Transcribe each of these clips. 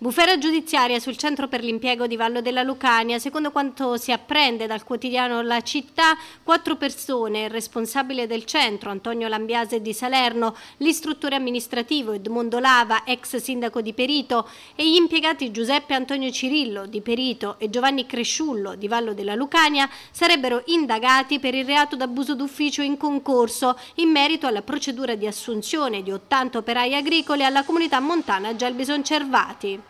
Bufera giudiziaria sul centro per l'impiego di Vallo della Lucania. Secondo quanto si apprende dal quotidiano La Città, quattro persone, il responsabile del centro, Antonio Lambiase di Salerno, l'istruttore amministrativo Edmondo Lava, ex sindaco di Perito, e gli impiegati Giuseppe Antonio Cirillo di Perito e Giovanni Cresciullo di Vallo della Lucania, sarebbero indagati per il reato d'abuso d'ufficio in concorso in merito alla procedura di assunzione di 80 operai agricoli alla comunità montana Gelbison Cervati.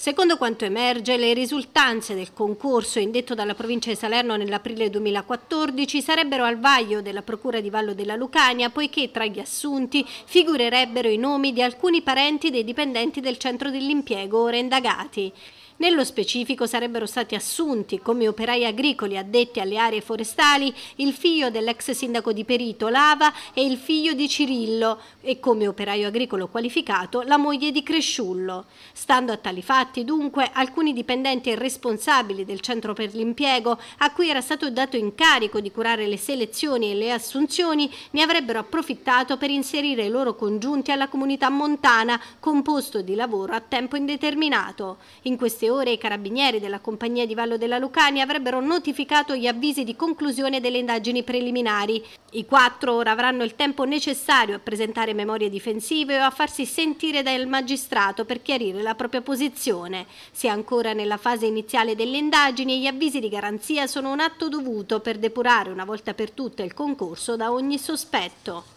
Secondo quanto emerge, le risultanze del concorso indetto dalla provincia di Salerno nell'aprile 2014 sarebbero al vaglio della Procura di Vallo della Lucania poiché tra gli assunti figurerebbero i nomi di alcuni parenti dei dipendenti del centro dell'impiego ora indagati. Nello specifico sarebbero stati assunti come operai agricoli addetti alle aree forestali il figlio dell'ex sindaco di Perito, Lava, e il figlio di Cirillo e come operaio agricolo qualificato la moglie di Cresciullo. Stando a tali fatti, dunque, alcuni dipendenti e responsabili del centro per l'impiego, a cui era stato dato incarico di curare le selezioni e le assunzioni, ne avrebbero approfittato per inserire i loro congiunti alla comunità montana, composto di lavoro a tempo indeterminato. In queste ore i carabinieri della compagnia di Vallo della Lucania avrebbero notificato gli avvisi di conclusione delle indagini preliminari. I quattro ora avranno il tempo necessario a presentare memorie difensive o a farsi sentire dal magistrato per chiarire la propria posizione. Se ancora nella fase iniziale delle indagini, gli avvisi di garanzia sono un atto dovuto per depurare una volta per tutte il concorso da ogni sospetto.